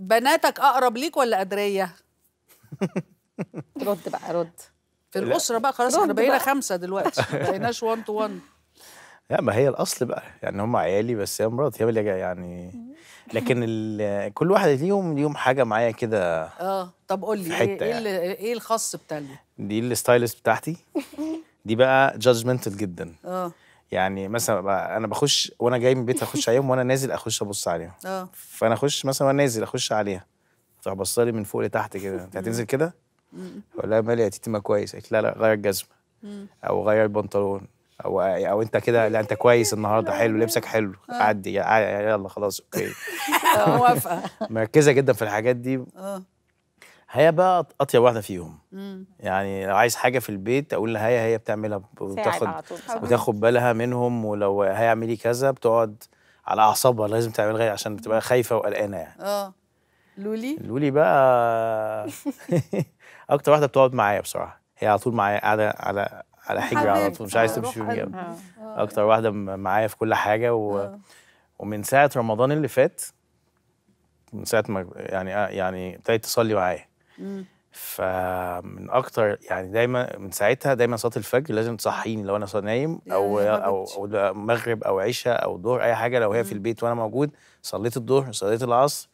بناتك اقرب ليك ولا قدريه رد بقى رد في الاسره بقى خلاص احنا بقينا خمسه دلوقتي ما بقيناش 1 تو 1 لا ما هي الاصل بقى يعني هم عيالي بس هي مراتي هي اللي يعني لكن كل واحد ليهم ليهم حاجه معايا كده اه طب قول لي إيه, ايه يعني. ايه الخاص بتاعي دي الستايلست بتاعتي دي بقى جادجمنتال جدا اه يعني مثلا انا بخش وانا جاي من البيت اخش عليهم وانا نازل اخش ابص عليهم اه فانا اخش مثلا وانا نازل اخش عليها تروح لي من فوق لتحت كده انت هتنزل كده؟ اقول لها مالي يا تيتي ما كويس قالت لا لا غير الجزمه او غير البنطلون او او انت كده لا انت كويس النهارده حلو لبسك حلو آه. عدي يلا خلاص اوكي آه، موافقه مركزه جدا في الحاجات دي آه. هي بقى اطيب واحده فيهم مم. يعني لو عايز حاجه في البيت اقول لها هي بتعملها وتاخد وتاخد بالها منهم ولو هيعملي كذا بتقعد على اعصابها لازم تعمل غير عشان بتبقى خايفه وقلقانه يعني اه لولي لولي بقى اكتر واحده بتقعد معايا بصراحه هي على طول معايا قاعده على على حجر على طول مش عايز آه، تمشي في آه. اكتر واحده معايا في كل حاجه و... آه. ومن ساعه رمضان اللي فات من ساعه ما يعني يعني ابتدت تصلي معايا فمن اكتر يعني دايما من ساعتها دايما صلاه الفجر لازم تصحيني لو انا نايم او او او مغرب او عشاء او ظهر اي حاجه لو هي في البيت وانا موجود صليت الظهر صليت العصر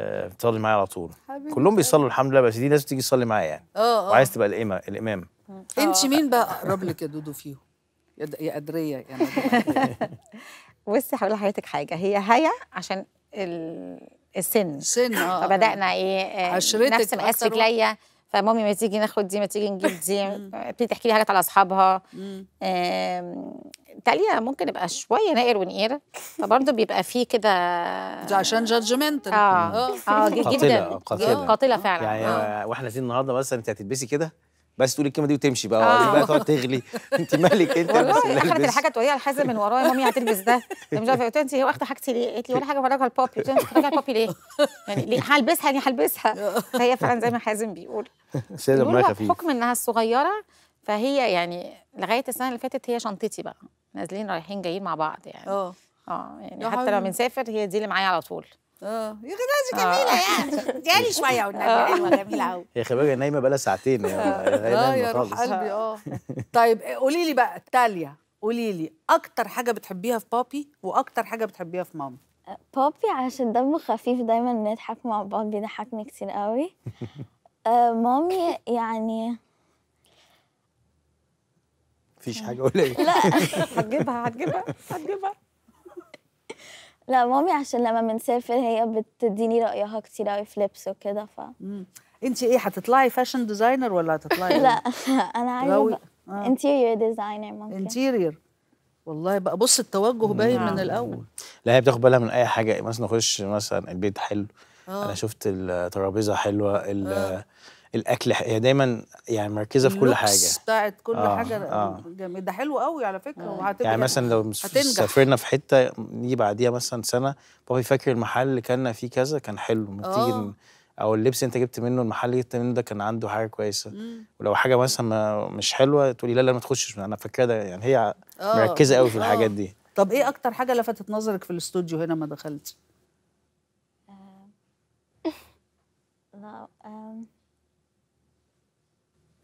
بتصلي آه، معايا على طول كلهم بيصلوا الحمد لله بس دي لازم تيجي تصلي معايا يعني آه،, اه وعايز تبقى الامام الامام آه. انت مين بقى اقرب لك يا دودو فيهم يا ادريه يعني بصي هقول لحضرتك حاجه هي هيا عشان ال... السن سن اه, آه. فبدانا ايه آه، عشرتك نفس مقاس رجليا فمامي ما تيجي ناخد دي ما تيجي نجيب دي آه، بتيجي تحكي لي حاجات على اصحابها تالية ممكن يبقى شويه ناقر ونقير فبرضه بيبقى فيه كده ده عشان جادجمنت اه اه جدا قاتله قاتله فعلا يعني واحنا نازلين النهارده مثلا انت هتلبسي كده بس تقولي الكلمه دي وتمشي بقى آه. بقى تقعد تغلي انت مالك انت والله اخدت الحاجه توريها الحازم من ورايا مامي هتلبس ده مش عارفه قلت انت هي واخده حاجتي ليه؟ قالت لي ولا حاجه وراجع البابي قلت انت راجع البابي ليه؟ يعني ليه هلبسها يعني هلبسها فهي فعلا زي ما حازم بيقول سيدة مراه فيه بحكم انها الصغيره فهي يعني لغايه السنه اللي فاتت هي شنطتي بقى نازلين رايحين جايين مع بعض يعني اه اه يعني حتى لو بنسافر هي دي اللي معايا على طول اه يا اخي آه. جميله يعني جالي شويه والنبي ايوه جميله قوي يا خلي بالك نايمه بقالها ساعتين يعني. آه. اه يا روح قلبي اه طيب قولي لي بقى تاليا قولي لي اكتر حاجه بتحبيها في بابي واكتر حاجه بتحبيها في ماما آه، بابي عشان دمه خفيف دايما نضحك مع بعض بيضحكني كتير قوي مامي يعني مفيش حاجه قليله لا هتجيبها هتجيبها هتجيبها لا مامي عشان لما بنسافر هي بتديني رايها كتير قوي في لبس وكده ف انت ايه هتطلعي فاشن ديزاينر ولا هتطلعي لا انا عايزه انتيريور ديزاينر ممكن انتيريور والله بقى بص التوجه باين من نعم. الاول لا هي بتاخد بالها من اي حاجه مثلا اخش مثلا البيت حلو آه. انا شفت الترابيزه حلوه آه. الاكل هي دايما يعني مركزه في كل حاجه بتاعت كل آه حاجه آه جميل ده حلو قوي على فكره آه يعني مثلا لو سافرنا في حته نيجي بعديها مثلا سنه بابا فاكر المحل اللي كنا فيه كذا كان حلو ما تيجي آه او اللبس انت جبت منه المحل اللي جبت منه ده كان عنده حاجه كويسه مم. ولو حاجه مثلا مش حلوه تقولي لا لا ما تخشش انا فاكره ده يعني هي آه. مركزه قوي في آه. الحاجات دي طب ايه اكتر حاجه لفتت نظرك في الاستوديو هنا ما دخلتي؟ آه.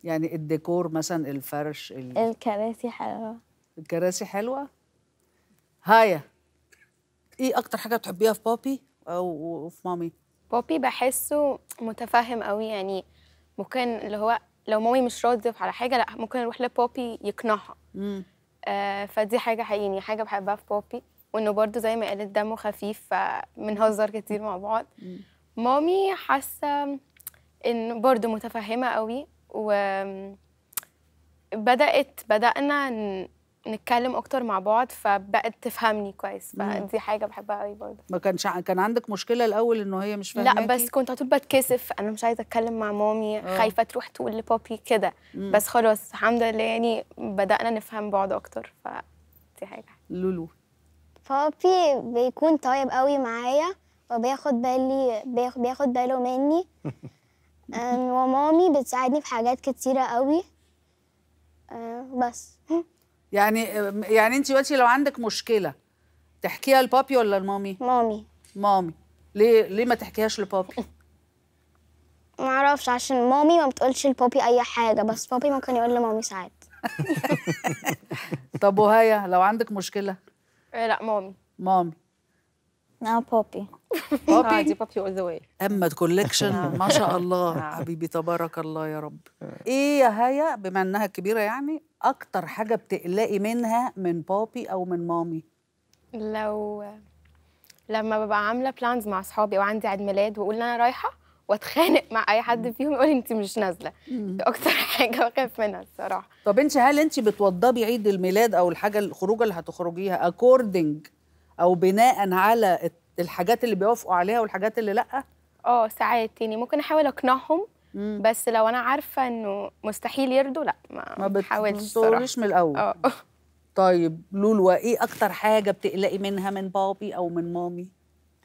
يعني الديكور مثلا الفرش ال... الكراسي حلوه الكراسي حلوه هايا ايه اكتر حاجه بتحبيها في بابي او في مامي بابي بحسه متفهم قوي يعني ممكن اللي هو لو مامي مش راضيه على حاجه لا ممكن اروح لبابي يقنعها آه فدي حاجه حقيقي يعني حاجه بحبها في بابي وانه برضو زي ما قالت دمه خفيف فبنهزر كتير مع بعض مم. مامي حاسه ان برضو متفهمه قوي وبدأت بدأنا نتكلم اكتر مع بعض فبقت تفهمني كويس فدي حاجه بحبها قوي برضه ما كانش كان عندك مشكله الاول ان هي مش فاهمه لا بس كنت على طول بتكسف انا مش عايزه اتكلم مع مامي أوه. خايفه تروح تقول لبابي كده بس خلاص الحمد لله يعني بدانا نفهم بعض اكتر فدي حاجه لولو بابي بيكون طيب قوي معايا وبياخد بالي بياخد باله مني ومامي بتساعدني في حاجات كتيرة قوي بس يعني يعني انت دلوقتي لو عندك مشكله تحكيها لبابي ولا لمامي؟ مامي مامي ليه ليه ما تحكيهاش لبابي؟ ما اعرفش عشان مامي ما بتقولش لبابي اي حاجه بس بابي ما كان يقول لمامي ساعات طب وهيا لو عندك مشكله؟ أه، لا مامي مامي اه بوبي بوبي دي بوبي اول ذا واي اما الكوليكشن ما شاء الله آه. حبيبي تبارك الله يا رب آه. ايه يا هيا بما انها كبيره يعني اكتر حاجه بتقلقي منها من بابي او من مامي لو لما ببقى عامله بلانز مع اصحابي او عندي عيد ميلاد واقول ان انا رايحه واتخانق مع اي حد فيهم يقول انت مش نازله دي اكتر حاجه بخاف منها الصراحه طب انت هل انت بتوضبي عيد الميلاد او الحاجه الخروجه اللي هتخرجيها اكوردنج او بناء على الحاجات اللي بيوافقوا عليها والحاجات اللي لا اه ساعات يعني ممكن احاول اقنعهم بس لو انا عارفه انه مستحيل يرضوا لا ما ما بتحاولش من الاول اه طيب لولو ايه اكتر حاجه بتقلقي منها من بابي او من مامي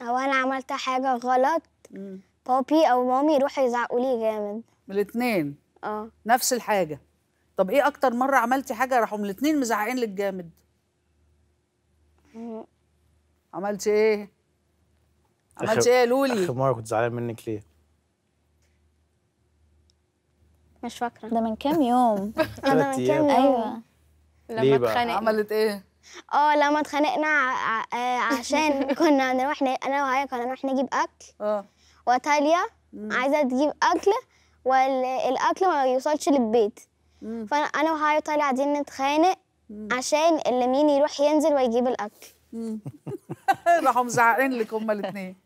هو انا عملت حاجه غلط مم. بابي او مامي يروحوا يزعقوا لي جامد الاثنين اه نفس الحاجه طب ايه اكتر مره عملتي حاجه راحوا الاثنين مزعقين لك جامد عملت ايه؟ عملت ايه قالوا اخر مره كنت زعلان منك ليه؟ مش فاكره ده من كام يوم انا من كام يوم ايوه لما اتخانقنا عملت ايه؟ اه لما اتخانقنا آه، عشان كنا هنروح انا وهي كنا هنروح نجيب اكل اه وتاليا عايزه تجيب اكل والاكل ما يوصلش للبيت فانا انا وهاي طالع قاعدين نتخانق عشان اللي مين يروح ينزل ويجيب الاكل راحوا مزعقين لك هما الاثنين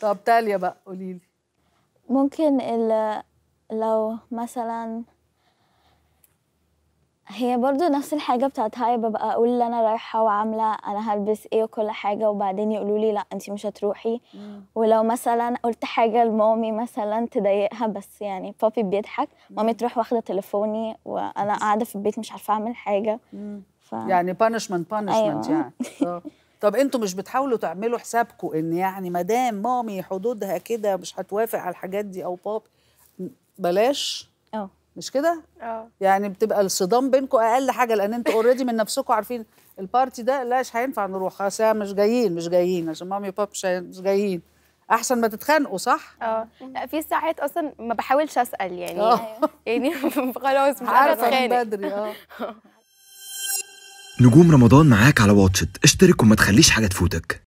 طب تاليا بقى قولي لي ممكن لو مثلا هي برضو نفس الحاجة بتاعت هاي ببقى أقول اللي أنا رايحة وعاملة أنا هلبس إيه وكل حاجة وبعدين يقولوا لي لأ انت مش هتروحي ولو مثلا قلت حاجة لمامي مثلا تضايقها بس يعني بابي بيضحك مامي تروح واخدة تليفوني وأنا قاعدة في البيت مش عارفة أعمل حاجة ف... يعني بانشمنت بانشمنت أيوة. يعني طب انتوا مش بتحاولوا تعملوا حسابكم ان يعني ما دام مامي حدودها كده مش هتوافق على الحاجات دي او باب بلاش اه مش كده؟ اه يعني بتبقى الصدام بينكم اقل حاجه لان انتوا اوريدي من نفسكم عارفين البارتي ده لا مش هينفع نروح خلاص مش جايين مش جايين عشان مامي وباب مش جايين احسن ما تتخانقوا صح اه. اه لا في ساعات اصلا ما بحاولش اسال يعني أوه. يعني خلاص مش عارفه بدري اه نجوم رمضان معاك على واتشت اشترك وما تخليش حاجة تفوتك